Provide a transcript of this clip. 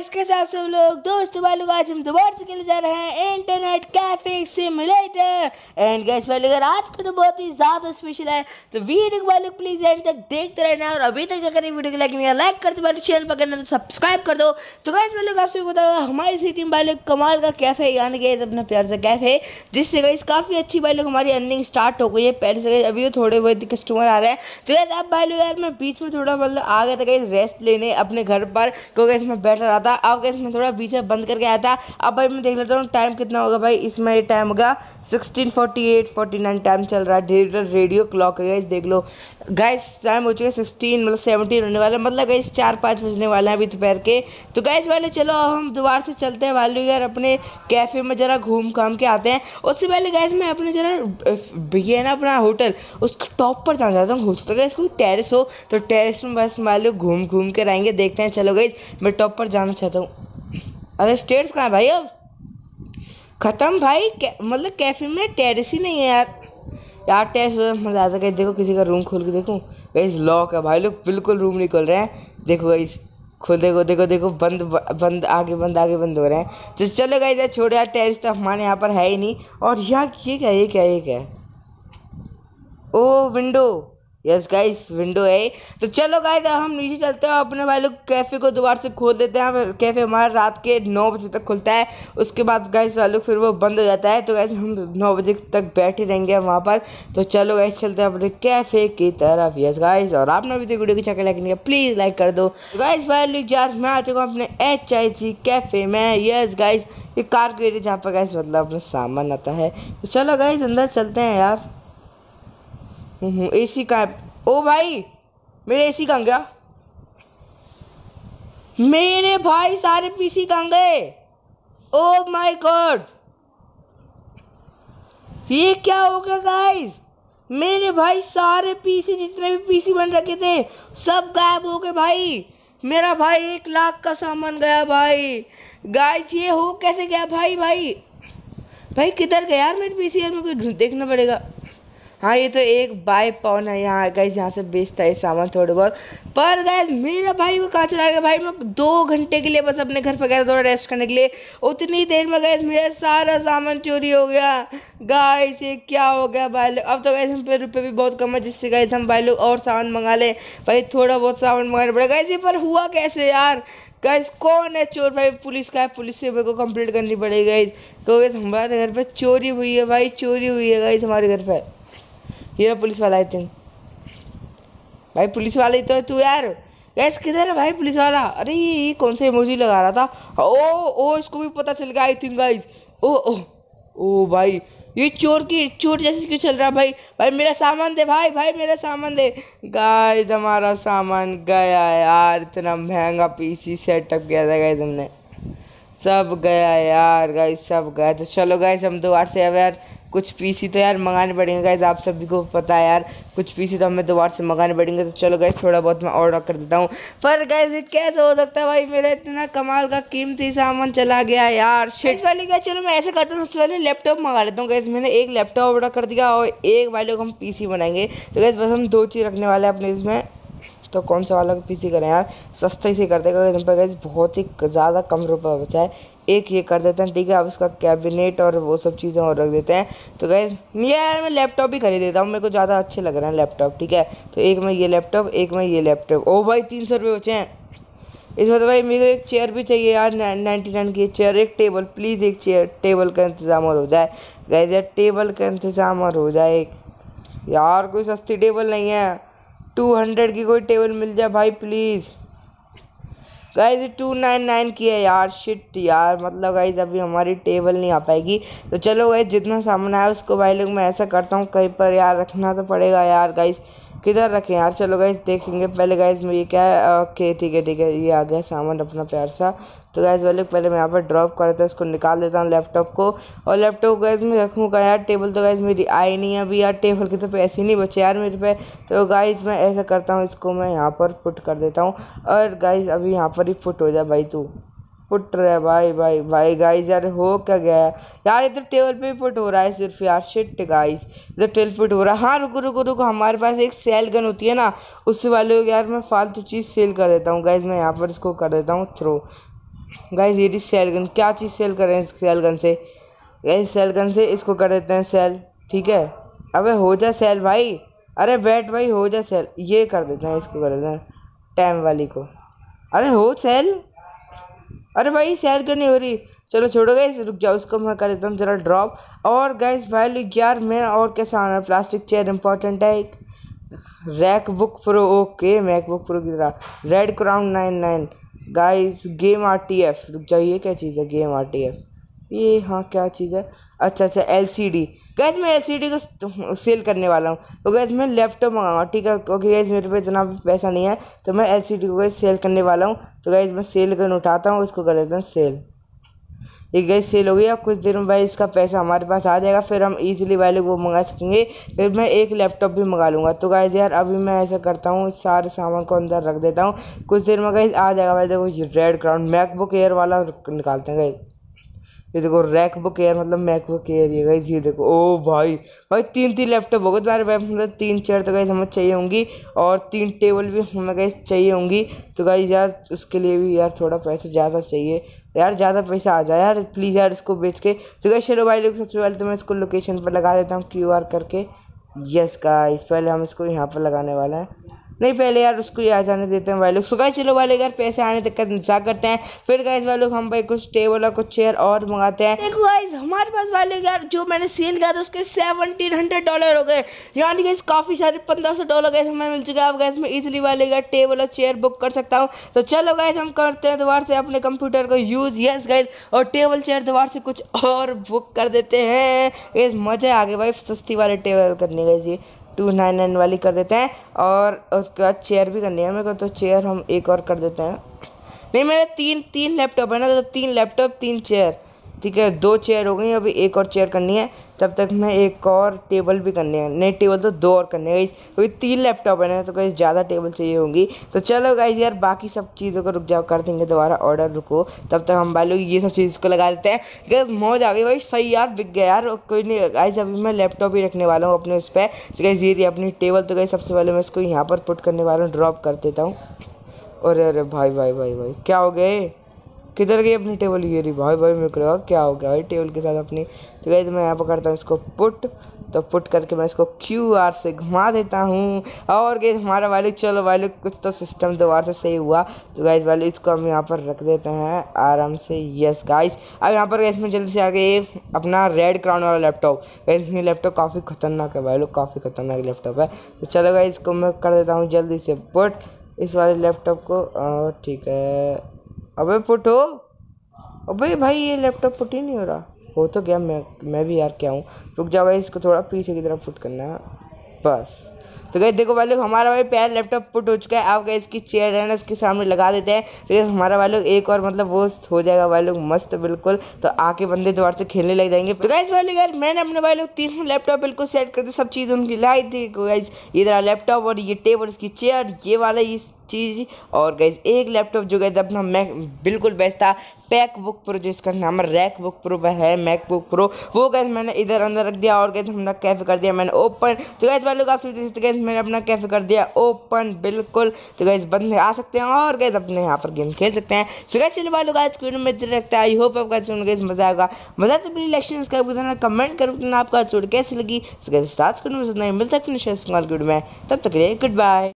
guys कैसे आप सब लोग दोस्त वाले आज हम दोबारा से खेले जा रहे हैं internet cafe simulator and guys वाले अगर आज का तो बहुत ही ज़्यादा स्पेशल है तो वीडियो वाले प्लीज़ एंड तक देखते रहना और अभी तक अगर वीडियो को लाइक नहीं लाइक कर दो वाले चैनल पर करना तो सब्सक्राइब कर दो तो गैस वाले आप सभी बताओ हमारी सिटी में वाले कमाल का कैफ़े यानी गए अपना प्यार सा कैफ़े जिससे गाइस काफ़ी अच्छी वाले हमारी अर्निंग स्टार्ट हो गई है पहले से अभी तो थोड़े बहुत कस्टमर आ रहे हैं तो गैस आप भाई यार मैं बीच में थोड़ा मतलब आ गया था गई रेस्ट लेने अपने घर पर क्योंकि तो इसमें बैठ रहा था था अब गैस मैं थोड़ा में बंद करके आया था अब भाई मैं देख लेता हूँ टाइम कितना होगा भाई इसमें टाइम होगा sixteen forty eight forty nine time चल रहा है डिजिटल रेडियो क्लॉक है गैस देख लो गाइस टाइम हो चुका है सिक्सटीन मतलब सेवनटीन होने वाला मतलब गाइस चार पाँच बजने वाला है अभी दोपहर के तो गाइस वाले चलो अब हम दोबारा से चलते हैं वालू यार अपने कैफ़े में ज़रा घूम घाम के आते हैं उससे पहले गाइस मैं अपने ज़रा ये ना अपना होटल उस टॉप पर जाना चाहता हूँ तो हो तो है कोई टेरिस हो तो टेरिस में बस मान लो घूम घूम के रहेंगे देखते हैं चलो गाइस मैं टॉप पर जाना चाहता हूँ अरे स्टेट्स कहाँ भाई अब ख़त्म भाई मतलब कैफ़े में टेरिस ही नहीं है यार यार टेस्ट मजा आ सके देखो किसी का रूम खोल के देखूँ भाई लॉक है भाई लोग बिल्कुल रूम नहीं खोल रहे हैं देखो भाई खोल देखो देखो देखो बंद बंद आगे बंद आगे बंद हो रहे हैं तो चलो गई यार छोड़ो यार टेरिस तो हमारे यहाँ पर है ही नहीं और यार ये क्या ये क्या ये क्या oh window yes guys window है तो चलो गाइस अब हम नीचे चलते हैं अपने भाई लोग कैफ़े को दोबारा से खोल देते हैं कैफ़े हमारा रात के नौ बजे तक खुलता है उसके बाद गाइस वाले फिर वो बंद हो जाता है तो गाइस हम नौ बजे तक बैठे रहेंगे वहाँ पर तो चलो गाइस चलते हैं अपने कैफ़े की तरफ यस गाइस और आपने भी तो वीडियो को चक्कर लाइक नहीं प्लीज़ लाइक कर दो तो, गाइस वाले यार मैं आ चुका हूँ अपने एच आई कैफ़े में यस गाइस ये कार के जहाँ पर गाइस मतलब अपना सामान आता है तो चलो गाइस अंदर चलते हैं यार ए सी कहाँ ओ भाई मेरे ए सी कहाँ गया मेरे भाई सारे पीसी कहाँ गए ओ माय गॉड ये क्या हो गया गाइस मेरे भाई सारे पीसी जितने भी पीसी बन रखे थे सब गायब हो गए भाई मेरा भाई एक लाख का सामान गया भाई गाइस ये हो कैसे गया भाई भाई भाई किधर गया यार मेरे पीसी यार मुझे देखना पड़ेगा हाँ ये तो एक बाय पौन है यहाँ गाइज यहाँ से बेचता है सामान थोड़े बहुत पर गैस मेरा भाई वो कहाँ चला गया भाई मैं दो घंटे के लिए बस अपने घर पर गया थोड़ा रेस्ट करने के लिए उतनी देर में गैस मेरा सारा सामान चोरी हो गया गाइस ये क्या हो गया भाई लोग अब तो गैस हम पे रुपये भी बहुत कम है जिससे गैस हम भाई लोग और सामान मंगा लें भाई थोड़ा बहुत सामान मंगाना पड़ेगा गैस ये पर हुआ कैसे यार गैस कौन है चोर भाई पुलिस का है पुलिस से मेरे को कंप्लेंट करनी पड़ेगी गाइस क्योंकि हमारे घर पर चोरी हुई है भाई चोरी हुई है गाइस हमारे घर पर ये पुलिस वाला आई थिंक भाई पुलिस वाले तो है तू यार गैस किधर है भाई पुलिस वाला अरे ये कौन सा इमोजी लगा रहा था ओ ओ इसको भी पता चल गया आई थिंक गाइज ओ ओ ओ भाई ये चोर की चोर जैसे क्यों चल रहा भाई भाई मेरा सामान दे भाई भाई मेरा सामान दे गाइज हमारा सामान गया यार इतना महंगा पीसी सेटअप किया था गाइज हमने सब गया यार गाइज सब गया तो चलो गाइज हम दो से अब यार कुछ पीसी तो यार मंगाने पड़ेंगे गैस आप सभी को पता है यार कुछ पीसी तो हमें दोबारा से मंगाने पड़ेंगे तो चलो गैस थोड़ा बहुत मैं ऑर्डर कर देता हूँ पर गैस कैसे हो सकता है भाई मेरा इतना कमाल का कीमती सामान चला गया यार शेष वाली गया चलो मैं ऐसे करता हूँ सबसे पहले लैपटॉप मंगा लेता हूँ गैस मैंने एक लैपटॉप ऑर्डर कर दिया और एक वाले को हम पी बनाएंगे तो गैस बस हम दो चीज़ रखने वाले हैं अपने इसमें तो कौन सा वाला पीसी करें यार सस्ते से कर देगा पर गैस बहुत ही ज़्यादा कम रुपये बचा है एक ये कर देते हैं ठीक है आप उसका कैबिनेट और वो सब चीज़ें और रख देते हैं तो गैस यार मैं लैपटॉप ही खरीद देता हूँ मेरे को ज़्यादा अच्छे लग रहे हैं लैपटॉप ठीक है तो एक में ये लैपटॉप एक में ये लैपटॉप ओ भाई तीन सौ रुपये बचे हैं इस बात भाई मेरे को एक चेयर भी चाहिए यार नाइन्टी नाइन की चेयर एक टेबल प्लीज़ एक चेयर टेबल का इंतज़ाम और हो जाए गैस यार टेबल का इंतज़ाम और हो जाए यार कोई सस्ती टेबल नहीं है टू हंड्रेड की कोई टेबल मिल जाए भाई please guys two nine nine की है यार शिट यार मतलब गाइज अभी हमारी टेबल नहीं आ पाएगी तो चलो गाइज जितना सामान है उसको भाई लोग मैं ऐसा करता हूँ कहीं पर यार रखना तो पड़ेगा यार गाइज़ किधर रखें यार चलो गाइज देखेंगे पहले गाइज में ये क्या है ओके ठीक है ठीक है ये आ गया सामान अपना प्यार सा तो गैस वाले पहले मैं यहाँ पर ड्रॉप देता हूँ उसको निकाल देता हूँ लैपटॉप को और लैपटॉप गैस में रखूँगा यार टेबल तो गैस मेरी आई नहीं है अभी यार टेबल के तो पैसे नहीं बचे यार मेरे पे तो गाइज मैं ऐसा करता हूँ इसको मैं यहाँ पर पुट कर देता हूँ और गाइज अभी यहाँ पर ही पुट हो जाए भाई तू फुट रहा है भाई भाई भाई गाइस यार हो क्या गया यार इधर टेबल पे फुट हो रहा है सिर्फ यार शिट गाइस इधर टेबल फुट हो रहा है हाँ रुको रुको रुको हमारे पास एक सेल गन होती है ना उससे वाले यार मैं फालतू चीज़ सेल कर देता हूँ गाइज मैं यहाँ पर इसको कर देता हूँ थ्रो गाइज ये सेल गन क्या चीज़ सेल कर रहे हैं इस सेल गन से गाइज सेल गन से इसको कर देते हैं सेल ठीक है अब हो जा सेल भाई अरे बैट भाई हो जा सेल ये कर देते हैं इसको कर देते हैं टैम वाली को अरे हो सेल अरे भाई सैर नहीं हो रही चलो छोड़ो गए रुक जाओ उसको मैं कर देता हूँ जरा ड्रॉप और गैस भाई लोग यार मैं और कैसा आना प्लास्टिक चेयर इंपॉर्टेंट है एक rack book pro okay MacBook pro की तरह red crown nine nine guys game R T F रुक जाइए क्या चीज़ है गेम आर टी एफ ये हाँ क्या चीज़ है अच्छा अच्छा एल सी डी गैस मैं एल सी डी को सेल करने वाला हूँ तो गैस मैं लैपटॉप मंगाऊँगा ठीक है क्योंकि गैस मेरे पे इतना पैसा नहीं है तो मैं एल सी डी को गैस सेल करने वाला हूँ तो गैस मैं सेल कर उठाता हूँ उसको कर देता हूँ सेल ये गैस सेल हो गई अब कुछ देर में भाई इसका पैसा हमारे पास आ जाएगा फिर हम ईजिली वाले वो मंगा सकेंगे फिर मैं एक लैपटॉप भी मंगा लूँगा तो गैस यार अभी मैं ऐसा करता हूँ सारे सामान को अंदर रख देता हूँ कुछ देर में गैस आ जाएगा भाई देखो रेड क्राउन मैकबुक एयर वाला निकालते हैं गैस ये देखो रैक बुक एयर मतलब मैक बुक एयर ये गई ये देखो ओ भाई भाई तीन तीन लैपटॉप होगा तुम्हारे पास मतलब तीन चेयर तो गाइस हमें चाहिए होंगी और तीन टेबल भी हमें गाइस चाहिए होंगी तो गाइस यार उसके लिए भी यार थोड़ा पैसा ज़्यादा चाहिए यार ज़्यादा पैसा आ जाए यार प्लीज़ यार इसको बेच के तो गाइस चलो भाई लोग सबसे पहले तो मैं इसको लोकेशन पर लगा देता हूँ क्यू करके यस का इस पहले हम इसको यहाँ पर लगाने वाला है नहीं पहले यार उसको ही आ जाने देते हैं भाई लोग सुखा चलो वाले यार पैसे आने तक का इंतजार करते हैं फिर गाइज वाले हम भाई कुछ टेबल और कुछ चेयर और मंगाते हैं देखो गाइज हमारे पास वाले यार जो मैंने सेल किया था उसके सेवनटीन हंड्रेड डॉलर हो गए यानी गाइज काफ़ी सारे पंद्रह सौ डॉलर गैस हमें मिल चुका है अब गैस मैं इजिली वाले यार टेबल और चेयर बुक कर सकता हूँ तो चलो गाइज हम करते हैं दोबारा से अपने कंप्यूटर को यूज़ यस गाइज और टेबल चेयर दोबारा से कुछ और बुक कर देते हैं गैस मज़ा आ गया भाई सस्ती वाले टेबल करने गए ये टू नाइन नाइन वाली कर देते हैं और उसके बाद चेयर भी करनी है मेरे को तो चेयर हम एक और कर देते हैं नहीं मेरे तीन तीन लैपटॉप है ना तो तीन लैपटॉप तीन चेयर ठीक है दो चेयर हो गई अभी एक और चेयर करनी है तब तक मैं एक और टेबल भी करने है नहीं टेबल तो दो और करने है क्योंकि तीन लैपटॉप है ना तो कहीं ज़्यादा टेबल चाहिए होंगी तो चलो गाइज यार बाकी सब चीज़ों को रुक जाओ कर देंगे दोबारा ऑर्डर रुको तब तक हम भाई लोग ये सब चीज़ को लगा देते हैं गैस मौज आ गई भाई सही यार बिक गया यार कोई नहीं गाइज अभी मैं लैपटॉप ही रखने वाला हूँ अपने उस पर तो कहीं ये अपनी टेबल तो गई सबसे पहले मैं इसको यहाँ पर पुट करने वाला हूँ ड्रॉप कर देता हूँ अरे अरे भाई भाई भाई भाई क्या हो गए किधर गई अपनी टेबल ये रही भाई भाई मेरे को क्या हो गया भाई टेबल के साथ अपनी तो गई तो मैं यहाँ पर करता हूँ इसको पुट तो पुट करके मैं इसको क्यू आर से घुमा देता हूँ और गई हमारा वाले चलो वाले कुछ तो सिस्टम दोबारा से सही हुआ तो गाइज वाले इसको हम यहाँ पर रख देते हैं आराम से यस गाइस अब यहाँ पर गए इसमें जल्दी से आ गए अपना रेड क्राउन वाला लैपटॉप गाइज ये लैपटॉप काफ़ी खतरनाक है भाई लोग काफ़ी खतरनाक लैपटॉप है तो चलो गाइज इसको मैं कर देता हूँ जल्दी से पुट इस वाले लैपटॉप को ठीक है अबे पुटो अबे भाई ये लैपटॉप पुट ही नहीं हो रहा हो तो गया मैं मैं भी यार क्या हूँ रुक जाओ इसको थोड़ा पीछे की तरफ फुट करना बस तो गई देखो भाई लोग हमारा भाई पहला लैपटॉप पुट हो चुका है आप गए इसकी चेयर है ना इसके सामने लगा देते हैं तो ये हमारा भाई लोग एक और मतलब वो हो जाएगा भाई लोग मस्त बिल्कुल तो आके बंदे दोबारा से खेलने लग जाएंगे तो गाइज भाई लोग यार मैंने अपने भाई लोग तीन लैपटॉप बिल्कुल सेट कर दिया सब चीज़ उनकी लाई थी गाइज इधर लैपटॉप और ये टेबल इसकी चेयर ये वाला इस चीज़ और गैस एक लैपटॉप जो गैस अपना मैक बिल्कुल बेस्ट था पैक बुक प्रो जो इसका नाम रैक बुक प्रो पर है मैक बुक प्रो वो गैस मैंने इधर अंदर रख दिया और गैस हमने कैफे कर दिया मैंने ओपन तो गैस वालों का आप सोच गैस तो मैंने अपना कैफे कर दिया ओपन बिल्कुल तो गैस बंद आ सकते हैं और गैस अपने यहाँ पर गेम खेल सकते हैं सो गैस चलो वालों का स्क्रीन में रखता है आई होप आपका सुन गैस मजा आएगा मजा तो प्लीज इलेक्शन का कमेंट करो आपका चोट कैसी लगी सो गैस स्टार्ट करने में मिल सकते स्मॉल शेयर में तब तक गुड बाय